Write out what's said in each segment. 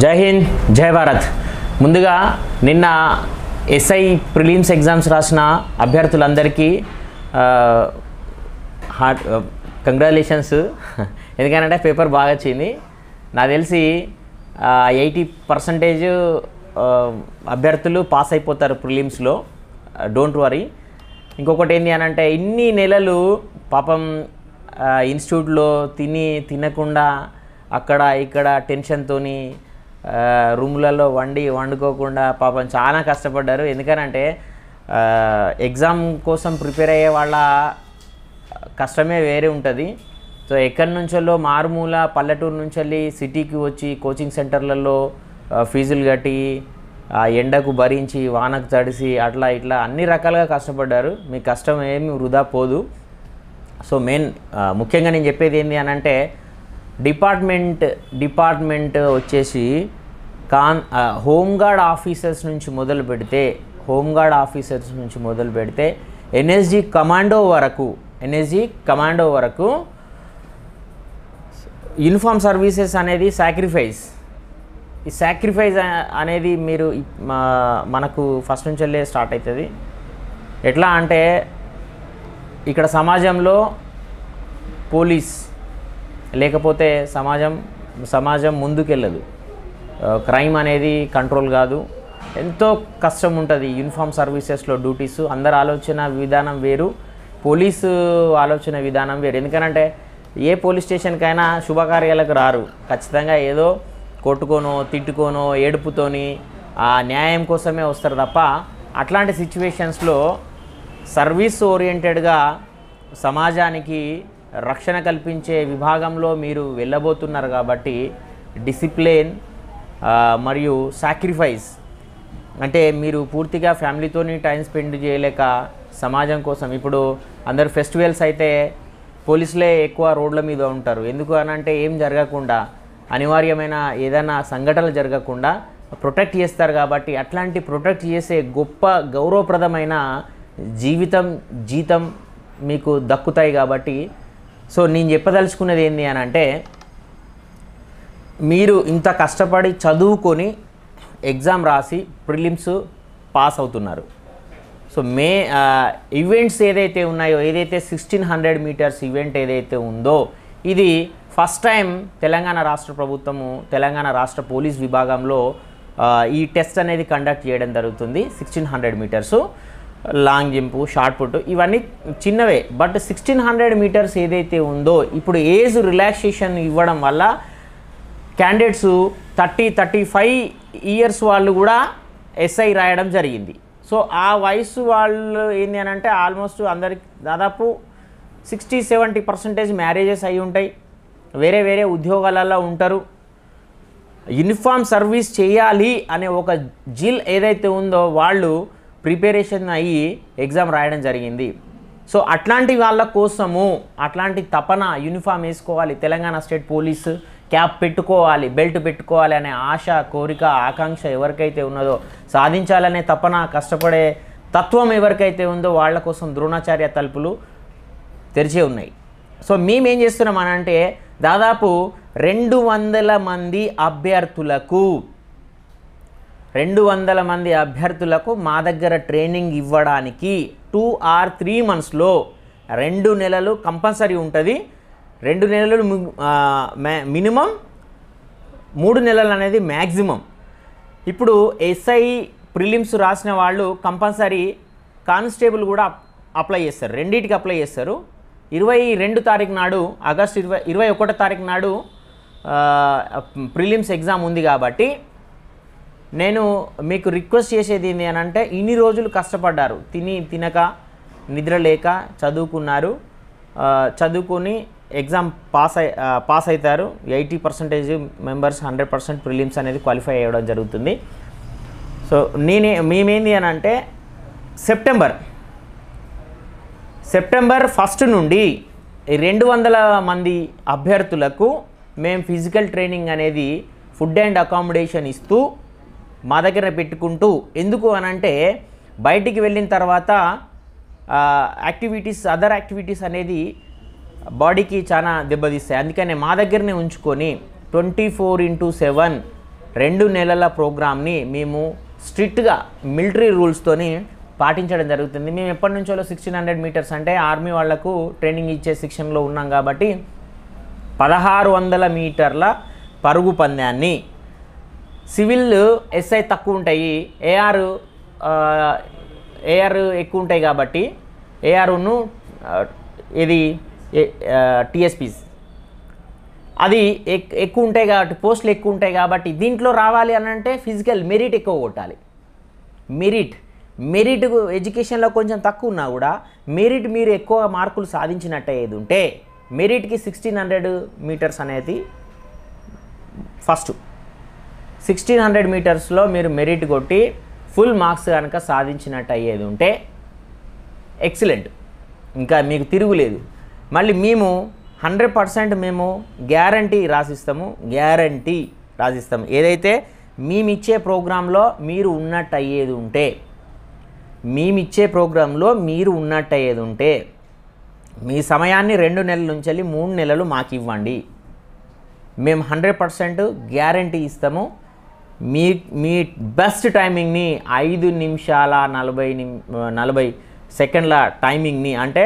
జై హింద్ జై భారత్ ముందుగా నిన్న ఎస్ఐ ప్రిలిమ్స్ ఎగ్జామ్స్ రాసిన అభ్యర్థులందరికీ హార్ట్ కంగ్రాచులేషన్స్ ఎందుకంటే పేపర్ బాగా వచ్చింది నాకు తెలిసి ఎయిటీ పర్సంటేజ్ అభ్యర్థులు పాస్ అయిపోతారు ప్రిలిమ్స్లో డోంట్ వరీ ఇంకొకటి ఏంటి అని అంటే ఇన్ని నెలలు పాపం ఇన్స్టిట్యూట్లో తిని తినకుండా అక్కడ ఇక్కడ టెన్షన్తోని రూమ్లలో వండి వండుకోకుండా పాపం చాలా కష్టపడ్డారు ఎందుకనంటే ఎగ్జామ్ కోసం ప్రిపేర్ అయ్యే వాళ్ళ కష్టమే వేరే ఉంటుంది సో ఎక్కడి నుంచో మారుమూల పల్లెటూరు నుంచి వెళ్ళి సిటీకి వచ్చి కోచింగ్ సెంటర్లలో ఫీజులు కట్టి ఆ ఎండకు భరించి వానకు తడిసి అట్లా ఇట్లా అన్ని రకాలుగా కష్టపడ్డారు మీ కష్టం ఏమి వృధా పోదు సో మెయిన్ ముఖ్యంగా నేను చెప్పేది ఏంటి అని అంటే డిపార్ట్మెంట్ డిపార్ట్మెంట్ వచ్చేసి కాన్ హోంగార్డ్ ఆఫీసర్స్ నుంచి మొదలు పెడితే హోంగార్డ్ ఆఫీసర్స్ నుంచి మొదలు పెడితే ఎన్ఎస్జి కమాండో వరకు ఎన్ఎస్జి కమాండో వరకు యూనిఫామ్ సర్వీసెస్ అనేది సాక్రిఫైస్ ఈ సాక్రిఫైస్ అనేది మీరు మనకు ఫస్ట్ నుంచి వెళ్ళే స్టార్ట్ అవుతుంది ఎట్లా అంటే ఇక్కడ సమాజంలో పోలీస్ లేకపోతే సమాజం సమాజం ముందుకెళ్ళదు క్రైమ్ అనేది కంట్రోల్ కాదు ఎంతో కష్టం ఉంటుంది యూనిఫామ్ సర్వీసెస్లో డ్యూటీస్ అందరు ఆలోచన విధానం వేరు పోలీసు ఆలోచన విధానం వేరు ఎందుకనంటే ఏ పోలీస్ స్టేషన్కైనా శుభకార్యాలకు రారు ఖచ్చితంగా ఏదో కొట్టుకోనో తిట్టుకోనో ఏడుపుతోని ఆ న్యాయం కోసమే వస్తారు తప్ప అట్లాంటి సిచ్యువేషన్స్లో సర్వీస్ ఓరియంటెడ్గా సమాజానికి రక్షణ కల్పించే విభాగంలో మీరు వెళ్ళబోతున్నారు కాబట్టి డిసిప్లిన్ మరియు సాక్రిఫైస్ అంటే మీరు పూర్తిగా ఫ్యామిలీతో టైం స్పెండ్ చేయలేక సమాజం కోసం ఇప్పుడు అందరు ఫెస్టివల్స్ అయితే పోలీసులే ఎక్కువ రోడ్ల మీద ఉంటారు ఎందుకు అని అంటే ఏం జరగకుండా అనివార్యమైన ఏదైనా సంఘటనలు జరగకుండా ప్రొటెక్ట్ చేస్తారు కాబట్టి అట్లాంటి ప్రొటెక్ట్ చేసే గొప్ప గౌరవప్రదమైన జీవితం జీతం మీకు దక్కుతాయి కాబట్టి సో నేను చెప్పదలుచుకున్నది ఏంటి అని అంటే మీరు ఇంత కష్టపడి చదువుకొని ఎగ్జామ్ రాసి ప్రిలిమ్స్ పాస్ అవుతున్నారు సో మే ఈవెంట్స్ ఏదైతే ఉన్నాయో ఏదైతే సిక్స్టీన్ హండ్రెడ్ మీటర్స్ ఈవెంట్ ఏదైతే ఉందో ఇది ఫస్ట్ టైం తెలంగాణ రాష్ట్ర ప్రభుత్వము తెలంగాణ రాష్ట్ర పోలీస్ విభాగంలో ఈ టెస్ట్ అనేది కండక్ట్ చేయడం జరుగుతుంది sixteen hundred metres long jump shot put ఇవన్నీ చిన్నవే బట్ సిక్స్టీన్ హండ్రెడ్ మీటర్స్ ఏదైతే ఉందో ఇప్పుడు ఏజ్ రిలాక్సేషన్ ఇవ్వడం వల్ల candidates thirty thirty five years వాళ్ళు కూడా ఎస్ఐ రాయడం జరిగింది సో ఆ వయసు వాళ్ళు ఏంటి అని అంటే ఆల్మోస్ట్ అందరికి దాదాపు సిక్స్టీ సెవెంటీ పర్సెంటేజ్ మ్యారేజెస్ అయి ఉంటాయి వేరే వేరే ఉద్యోగాలలో ఉంటారు యూనిఫామ్ సర్వీస్ చేయాలి అనే ఒక జిల్ ఏదైతే ఉందో వాళ్ళు ప్రిపరేషన్ అయ్యి ఎగ్జామ్ రాయడం జరిగింది సో అట్లాంటి వాళ్ళ కోసము అట్లాంటి తపన యూనిఫామ్ వేసుకోవాలి తెలంగాణ స్టేట్ పోలీసు క్యాప్ పెట్టుకోవాలి బెల్ట్ పెట్టుకోవాలి అనే ఆశ కోరిక ఆకాంక్ష ఎవరికైతే ఉన్నదో సాధించాలనే తపన కష్టపడే తత్వం ఎవరికైతే ఉందో వాళ్ళ కోసం ద్రోణాచార్య తలుపులు తెరిచే ఉన్నాయి సో మేమేం చేస్తున్నాం అనంటే అంటే దాదాపు రెండు వందల మంది అభ్యర్థులకు రెండు వందల మంది అభ్యర్థులకు మా దగ్గర ట్రైనింగ్ ఇవ్వడానికి టూ ఆర్ త్రీ మంత్స్లో రెండు నెలలు కంపల్సరీ ఉంటుంది రెండు నెలలు మినిమం మూడు నెలలు అనేది మ్యాక్సిమం ఇప్పుడు ఎస్ఐ ప్రిలిమ్స్ రాసిన వాళ్ళు కంపల్సరీ కానిస్టేబుల్ కూడా అప్లై చేస్తారు రెండింటికి అప్లై చేస్తారు ఇరవై రెండు తారీఖు నాడు ఆగస్ట్ ఇరవై ఇరవై ఒకటో తారీఖు నాడు ప్రిలిమ్స్ ఎగ్జామ్ ఉంది కాబట్టి నేను మీకు రిక్వెస్ట్ చేసేది ఏంటి అని అంటే ఇన్ని రోజులు కష్టపడ్డారు తిని తినక నిద్ర లేక చదువుకున్నారు చదువుకొని ఎగ్జామ్ పాస్ అయి పాస్ అవుతారు eighty percentage members hundred percent prelims అనేది క్వాలిఫై అవ్వడం జరుగుతుంది సో నేనే మేమేంది అని అంటే సెప్టెంబర్ సెప్టెంబర్ ఫస్ట్ నుండి రెండు వందల మంది అభ్యర్థులకు మేము ఫిజికల్ ట్రైనింగ్ అనేది ఫుడ్ అండ్ అకామిడేషన్ ఇస్తూ మా దగ్గర పెట్టుకుంటూ ఎందుకు అనంటే బయటికి వెళ్ళిన తర్వాత యాక్టివిటీస్ అదర్ యాక్టివిటీస్ అనేది బాడీకి చాలా దెబ్బతీస్తాయి అందుకనే మా దగ్గరనే ఉంచుకొని ట్వంటీ ఫోర్ ఇంటూ సెవెన్ రెండు నెలల ప్రోగ్రామ్ని మేము స్ట్రిక్ట్గా మిలిటరీ రూల్స్తోని పాటించడం జరుగుతుంది మేము ఎప్పటి నుంచో సిక్స్టీన్ హండ్రెడ్ మీటర్స్ అంటే ఆర్మీ వాళ్లకు ట్రైనింగ్ ఇచ్చే శిక్షణలో ఉన్నాం కాబట్టి పదహారు వందల మీటర్ల పరుగు పందాన్ని సివిల్ ఎస్ఐ తక్కువ ఉంటాయి ఏఆర్ ఏఆర్ ఎక్కువ ఉంటాయి కాబట్టి ఏఆర్ను ఇది టీఎస్పీస్ అది ఎక్కువ ఉంటాయి కాబట్టి పోస్టులు ఎక్కువ ఉంటాయి కాబట్టి దీంట్లో రావాలి అని అంటే ఫిజికల్ మెరిట్ ఎక్కువ కొట్టాలి మెరిట్ మెరిట్ ఎడ్యుకేషన్లో కొంచెం తక్కువ ఉన్నా కూడా మెరిట్ మీరు ఎక్కువ మార్కులు సాధించినట్టే ఏది ఉంటే మెరిట్కి సిక్స్టీన్ హండ్రెడ్ మీటర్స్ అనేది ఫస్ట్ సిక్స్టీన్ హండ్రెడ్ మీటర్స్లో మీరు మెరిట్ కొట్టి ఫుల్ మార్క్స్ కనుక సాధించినట్టు అయ్యేది ఉంటే ఎక్సలెంట్ ఇంకా మీకు తిరుగులేదు మళ్ళీ మేము హండ్రెడ్ పర్సెంట్ మేము గ్యారంటీ రాసిస్తాము గ్యారంటీ రాసిస్తాము ఏదైతే మేమిచ్చే ప్రోగ్రాంలో మీరు ఉన్నట్టు అయ్యేది ఉంటే మేమిచ్చే ప్రోగ్రాంలో మీరు ఉన్నట్టు అయ్యేది ఉంటే మీ సమయాన్ని రెండు నెలల నుంచి వెళ్ళి మూడు నెలలు మాకు ఇవ్వండి మేము హండ్రెడ్ పర్సెంట్ గ్యారంటీ ఇస్తాము మీ మీ బెస్ట్ టైమింగ్ని ఐదు నిమిషాల నలభై నిమి నలభై సెకండ్ల టైమింగ్ని అంటే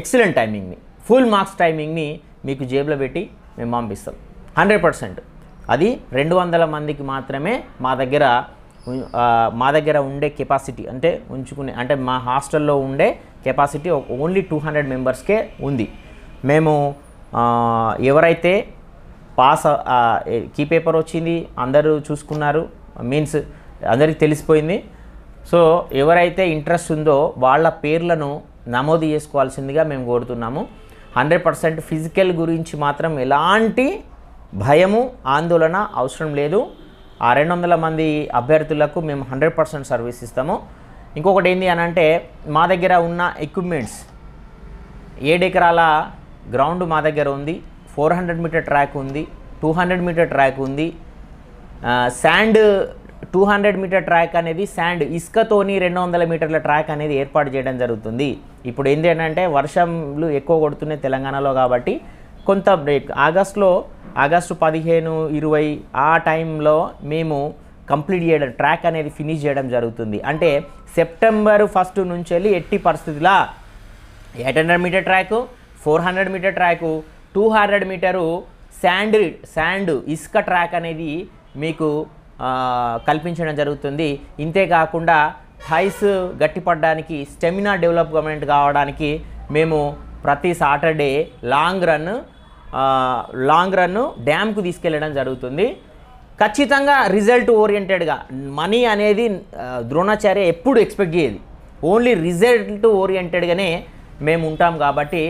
ఎక్సలెంట్ టైమింగ్ని ఫుల్ మార్క్స్ టైమింగ్ని మీకు జేబులో పెట్టి మేము పంపిస్తాం హండ్రెడ్ పర్సెంట్ అది రెండు వందల మందికి మాత్రమే మా దగ్గర మా దగ్గర ఉండే కెపాసిటీ అంటే ఉంచుకునే అంటే మా హాస్టల్లో ఉండే కెపాసిటీ ఓన్లీ టూ హండ్రెడ్ మెంబర్స్కే ఉంది మేము ఎవరైతే పాస్ కీ పేపర్ వచ్చింది అందరూ చూసుకున్నారు మీన్స్ అందరికీ తెలిసిపోయింది సో ఎవరైతే ఇంట్రెస్ట్ ఉందో వాళ్ళ పేర్లను నమోదు చేసుకోవాల్సిందిగా మేము కోరుతున్నాము హండ్రెడ్ పర్సెంట్ ఫిజికల్ గురించి మాత్రం ఎలాంటి భయము ఆందోళన అవసరం లేదు ఆ రెండు వందల మంది అభ్యర్థులకు మేము హండ్రెడ్ పర్సెంట్ సర్వీస్ ఇస్తాము ఇంకొకటి ఏంటి అని అంటే మా దగ్గర ఉన్న ఎక్విప్మెంట్స్ ఏడెకరాల గ్రౌండ్ మా దగ్గర ఉంది ఫోర్ హండ్రెడ్ మీటర్ ట్రాక్ ఉంది టూ హండ్రెడ్ మీటర్ ట్రాక్ ఉంది sand two hundred metre track అనేది శాండ్ ఇసుకతోని రెండు వందల మీటర్ల ట్రాక్ అనేది ఏర్పాటు చేయడం జరుగుతుంది ఇప్పుడు ఏంటి అంటే వర్షంలు ఎక్కువ కొడుతున్నాయి తెలంగాణలో కాబట్టి కొంత బ్రేక్ ఆగస్టులో ఆగస్టు పదిహేను ఇరవై ఆ టైంలో మేము కంప్లీట్ చేయడం ట్రాక్ అనేది ఫినిష్ చేయడం జరుగుతుంది అంటే సెప్టెంబర్ ఫస్ట్ నుంచి వెళ్ళి ఎట్టి పరిస్థితిలో eight hundred metre track four hundred metre track two hundred metre sand sand ఇసుక ట్రాక్ అనేది మీకు కల్పించడం జరుగుతుంది ఇంతేకాకుండా థైస్ గట్టిపడడానికి స్టెమినా డెవలప్మెంట్ కావడానికి మేము ప్రతి Saturday long run long run డ్యామ్కు తీసుకెళ్ళడం జరుగుతుంది ఖచ్చితంగా రిజల్ట్ ఓరియంటెడ్గా మనీ అనేది ద్రోణాచార్య ఎప్పుడు ఎక్స్పెక్ట్ చేయదు ఓన్లీ రిజల్ట్ ఓరియంటెడ్గానే మేము ఉంటాం కాబట్టి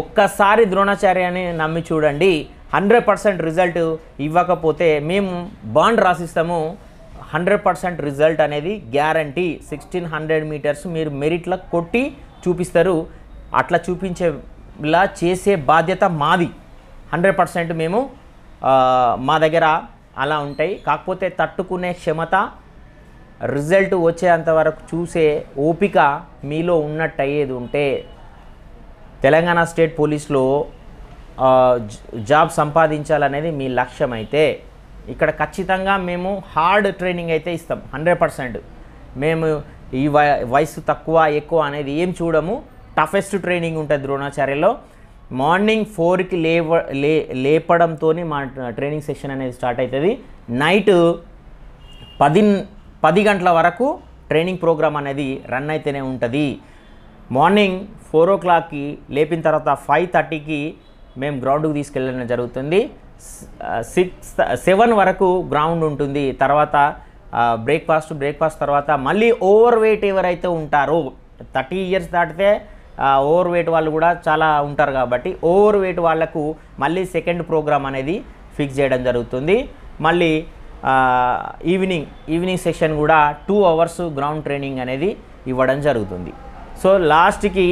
ఒక్కసారి ద్రోణాచార్యని నమ్మి చూడండి హండ్రెడ్ పర్సెంట్ రిజల్ట్ ఇవ్వకపోతే మేము బాండ్ రాసిస్తాము హండ్రెడ్ పర్సెంట్ రిజల్ట్ అనేది గ్యారంటీ సిక్స్టీన్ హండ్రెడ్ మీటర్స్ మీరు మెరిట్లో కొట్టి చూపిస్తారు అట్లా చూపించేలా చేసే బాధ్యత మాది హండ్రెడ్ పర్సెంట్ మేము మా దగ్గర అలా ఉంటాయి కాకపోతే తట్టుకునే క్షమత రిజల్ట్ వచ్చేంత వరకు చూసే ఓపిక మీలో ఉన్నట్టు అయ్యేది ఉంటే తెలంగాణ స్టేట్ పోలీస్లో జాబ్ సంపాదించాలనేది మీ లక్ష్యం అయితే ఇక్కడ ఖచ్చితంగా మేము హార్డ్ ట్రైనింగ్ అయితే ఇస్తాం హండ్రెడ్ పర్సెంట్ మేము ఈ వయసు తక్కువ ఎక్కువ అనేది ఏం చూడము టఫెస్ట్ ట్రైనింగ్ ఉంటుంది ద్రోణాచార్యలో మార్నింగ్ ఫోర్కి లేవ లే లేపడంతో మా ట్రైనింగ్ సెషన్ అనేది స్టార్ట్ అవుతుంది నైట్ పది పది గంటల వరకు ట్రైనింగ్ ప్రోగ్రామ్ అనేది రన్ అయితేనే ఉంటుంది మార్నింగ్ ఫోర్ ఓ క్లాక్కి లేపిన తర్వాత ఫైవ్ థర్టీకి మేము గ్రౌండ్కు తీసుకెళ్ళడం జరుగుతుంది సిక్స్ సెవెన్ వరకు గ్రౌండ్ ఉంటుంది తర్వాత బ్రేక్ఫాస్ట్ బ్రేక్ఫాస్ట్ తర్వాత మళ్ళీ ఓవర్ వెయిట్ ఎవరైతే ఉంటారో థర్టీ ఇయర్స్ దాటితే ఓవర్ వెయిట్ వాళ్ళు కూడా చాలా ఉంటారు కాబట్టి ఓవర్ వెయిట్ వాళ్లకు మళ్ళీ సెకండ్ ప్రోగ్రామ్ అనేది ఫిక్స్ చేయడం జరుగుతుంది మళ్ళీ ఈవినింగ్ ఈవినింగ్ సెషన్ కూడా టూ అవర్స్ గ్రౌండ్ ట్రైనింగ్ అనేది ఇవ్వడం జరుగుతుంది సో లాస్ట్కి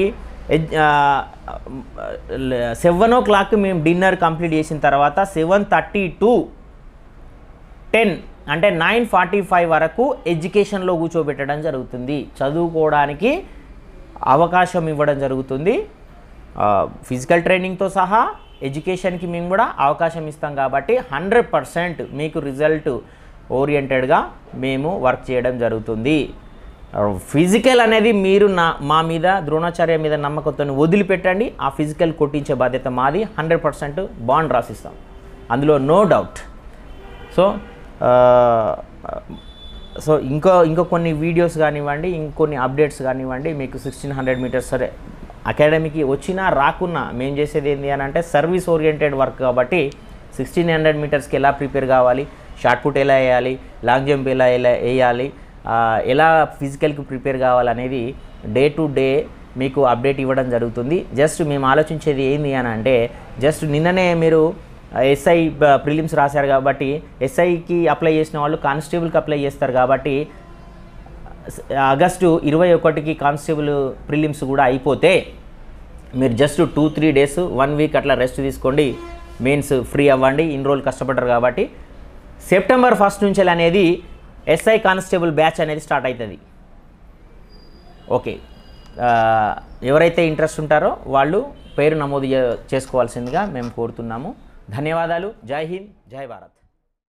సెవెన్ ఓ క్లాక్ మేము డిన్నర్ కంప్లీట్ చేసిన తర్వాత సెవెన్ థర్టీ టు టెన్ అంటే నైన్ ఫార్టీ ఫైవ్ వరకు ఎడ్యుకేషన్లో కూర్చోబెట్టడం జరుగుతుంది చదువుకోవడానికి అవకాశం ఇవ్వడం జరుగుతుంది ఫిజికల్ ట్రైనింగ్తో సహా ఎడ్యుకేషన్కి మేము కూడా అవకాశం ఇస్తాం కాబట్టి హండ్రెడ్ పర్సెంట్ మీకు రిజల్ట్ ఓరియంటెడ్గా మేము వర్క్ చేయడం జరుగుతుంది ఫిజికల్ అనేది మీరు నా మా మీద ద్రోణాచార్య మీద నమ్మకత్వాన్ని వదిలిపెట్టండి ఆ ఫిజికల్ కొట్టించే బాధ్యత మాది హండ్రెడ్ పర్సెంట్ బాండ్ రాసిస్తాం అందులో నో డౌట్ సో సో ఇంకో ఇంకో కొన్ని వీడియోస్ కానివ్వండి ఇంకొన్ని అప్డేట్స్ కానివ్వండి మీకు సిక్స్టీన్ హండ్రెడ్ మీటర్స్ సరే అకాడమీకి వచ్చినా రాకున్నా మేము చేసేది ఏంటి అని అంటే సర్వీస్ ఓరియంటెడ్ వర్క్ కాబట్టి సిక్స్టీన్ హండ్రెడ్ మీటర్స్కి ఎలా ప్రిపేర్ కావాలి షార్ట్ పుట్ ఎలా వేయాలి లాంగ్ జంప్ ఎలా ఎలా వేయాలి ఎలా ఫిజికల్కి ప్రిపేర్ కావాలనేది డే టు డే మీకు అప్డేట్ ఇవ్వడం జరుగుతుంది జస్ట్ మేము ఆలోచించేది ఏంది అని అంటే జస్ట్ నిన్ననే మీరు ఎస్ఐ ప్రిలిమ్స్ రాశారు కాబట్టి ఎస్ఐకి అప్లై చేసిన వాళ్ళు కానిస్టేబుల్కి అప్లై చేస్తారు కాబట్టి ఆగస్టు ఇరవై ఒకటికి కానిస్టేబుల్ ప్రిలిమ్స్ కూడా అయిపోతే మీరు just two three days one week అట్లా రెస్ట్ తీసుకోండి మెయిన్స్ ఫ్రీ అవ్వండి ఇన్ని రోజులు కష్టపడ్డారు కాబట్టి సెప్టెంబర్ ఫస్ట్ నుంచి అనేది ఎస్ఐ కానిస్టేబుల్ బ్యాచ్ అనేది స్టార్ట్ అవుతుంది ఓకే ఎవరైతే ఇంట్రెస్ట్ ఉంటారో వాళ్ళు పేరు నమోదు చేసుకోవాల్సిందిగా మేము కోరుతున్నాము ధన్యవాదాలు జై హింద్ జై భారత్